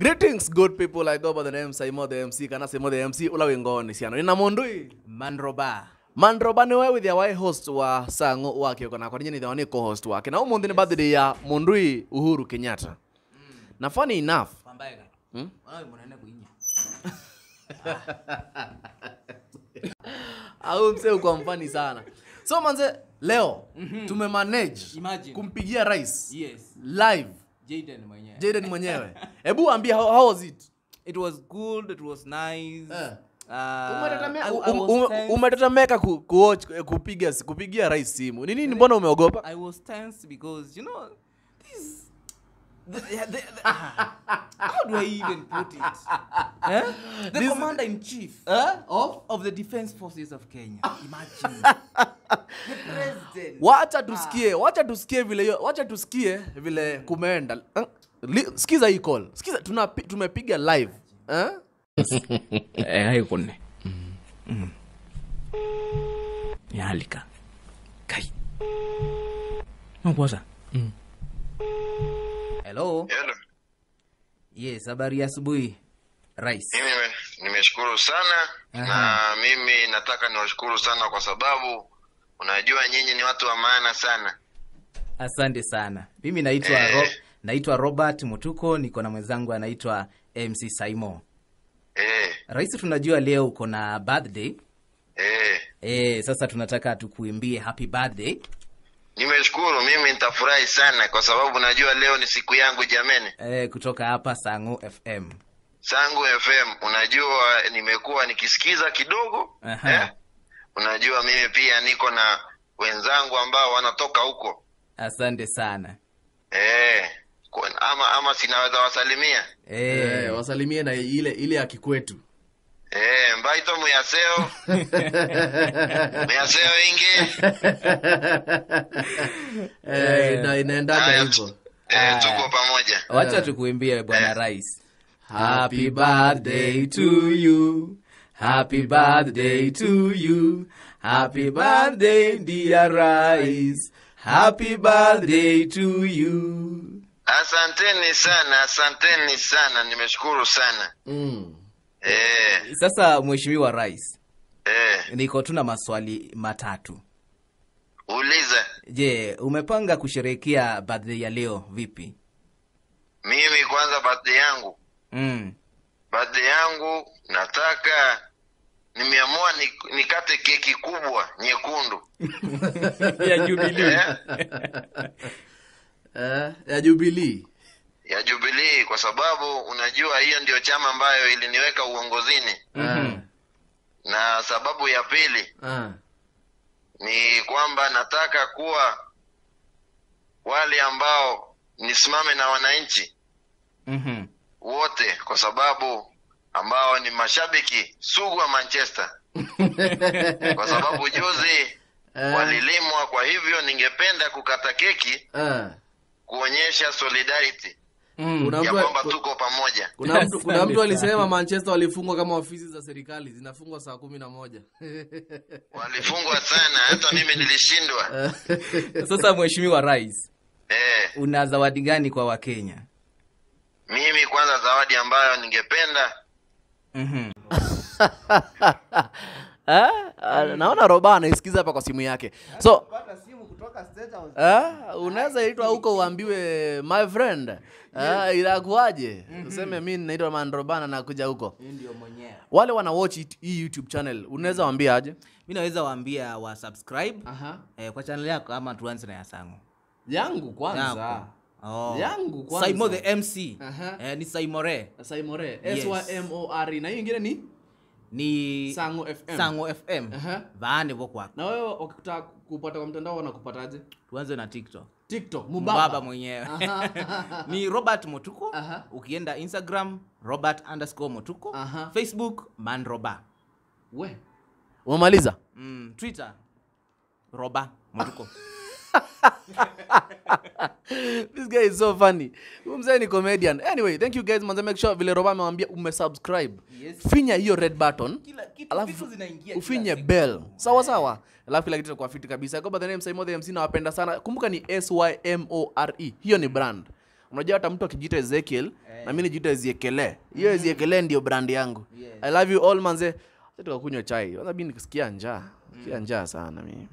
Greetings good people, I go by the name Saimo the MC, kana Saimo the MC, ula wingoni siano. Nina mundui? Manroba. Manroba ni wewe the away host wa Sango wa kana na nini ni one co-host wake. Na umundi ni birthday ya mundui Uhuru Kenyatta. Mm. Na funny enough. Pambaika. Hmm? Wanawe mwanene kuinya. Ah. Au mse uko mfani sana. So manze leo mm -hmm. tumemanage kumpigia rais yes. live Jaden mwenyewe. Jaden mwenyewe. Hebu ambia how, how was it? It was good, it was nice. Yeah. Uh, umetetemeka ku, ku, eh, kupiga kupigia rais simu ni nini mbona umeogopa i was tense because you know this The, how do I even put it? eh? The commander in chief eh? of? of the defense forces of Kenya. Imagine. the president. Wacha wacha vile ah. wacha tusikie vile kumeenda. Eh? hii call. tumepiga live. Eh? eh haikunne. Mm. Mm. Yalika. Kai. Mm. Hello. Yes, habari ya asubuhi Rais. Mimi nimeshukuru sana Aha. na mimi nataka niwashukuru sana kwa sababu unajua nyinyi ni watu wa maana sana. Asante sana. Mimi naitwa eh. Rob, naitwa Robert Mutuko, niko na mwenzangu anaitwa MC Simon. Eh. Rais, tunajua leo uko na birthday. Eh. Eh, sasa tunataka tukuimbie happy birthday. Nimeshukuru, mimi nitafurahi sana kwa sababu najua leo ni siku yangu jameni. Eh, kutoka hapa Sangu FM. Sangu FM, unajua nimekuwa nikisikiza kidogo eh? Unajua mimi pia niko na wenzangu ambao wanatoka huko. Asante sana eh, ama ama sinaweza wasalimia eh. eh, wasalimie na ile ile ya kikwetu Eh, baito muy aseo. muy aseo, Inge. eh, eh na inaenda hivyo eh, ah. tuko pamoja. Wacha eh. tukuimbie bwana eh. Rais. Happy birthday to you. Happy birthday to you. Happy birthday dear Rais. Happy birthday to you. Asanteni sana, asanteni sana, nimeshukuru sana mm eh. Sasa mheshimiwa rais eh, niko tuna maswali matatu. Uliza. Je, umepanga kusherehekea birthday ya leo vipi? Mimi kwanza birthday yangu mm. birthday yangu nataka nimeamua nikate ni keki kubwa nyekundu ya Jubilee. Eh, eh ya Jubilee ya Jubilee kwa sababu unajua hiyo ndio chama ambayo iliniweka uongozini. Mm-hmm. Na sababu ya pili mm. ni kwamba nataka kuwa wale ambao nisimame na wananchi mm-hmm. wote kwa sababu ambao ni mashabiki sugu wa Manchester kwa sababu juzi uh, walilimwa. Kwa hivyo ningependa kukata keki uh, kuonyesha solidarity Mm. Kuna mtu kwamba tuko pamoja. Kuna mtu kuna mtu alisema Manchester walifungwa kama ofisi za serikali zinafungwa saa kumi na moja. Walifungwa sana hata mimi nilishindwa. Sasa Mheshimiwa Rais, eh, una zawadi gani kwa Wakenya? Mimi kwanza zawadi ambayo ningependa mm -hmm. Naona Roba anaisikiza hapa kwa simu yake so Ah, unaweza itwa huko uambiwe my friend ah, yeah. inakuaje mhm. useme mi naitwa mandrobana nakuja huko wale wana watch it, hii youtube channel unaweza waambia aje mi naweza waambia wa subscribe Eh, kwa channel yako ama tuanze na yasango yangu kwanza Oh. yangu kwanza. Saimo the mc uh -huh. eh, ni saimore saimore s y m o r e. na hii ingine ni ni Sango FM, Sango FM. Uh -huh. Vaane vo kwako. Na wewe wakikutaka kupata kwa mtandao wanakupataje? Tuanze na TikTok. TikTok mubaba, mubaba mwenyewe uh -huh. ni Robert Motuko. uh -huh. Ukienda Instagram Robert underscore Motuko. uh -huh. Facebook man Roba. We umemaliza? Mm, Twitter Roba Motuko. this guy is so funny mzee ni comedian anyway thank you guys manze make sure vile roba amewambia umesubscribe yes. finya hiyo red button alafu ufinye bell sawa sawa alafu kila kitu kwa fiti kabisa kwa the name Saimo the MC nawapenda sana kumbuka ni S Y M O R E hiyo ni brand unajua hata mtu akijiita Ezekiel hey. Eh. na mimi nijiita Ezekiele hiyo mm-hmm. Ezekiele ndio brand yangu yeah. I love you all manze tukakunywa chai sasa mimi nikisikia njaa sikia mm. njaa sana mimi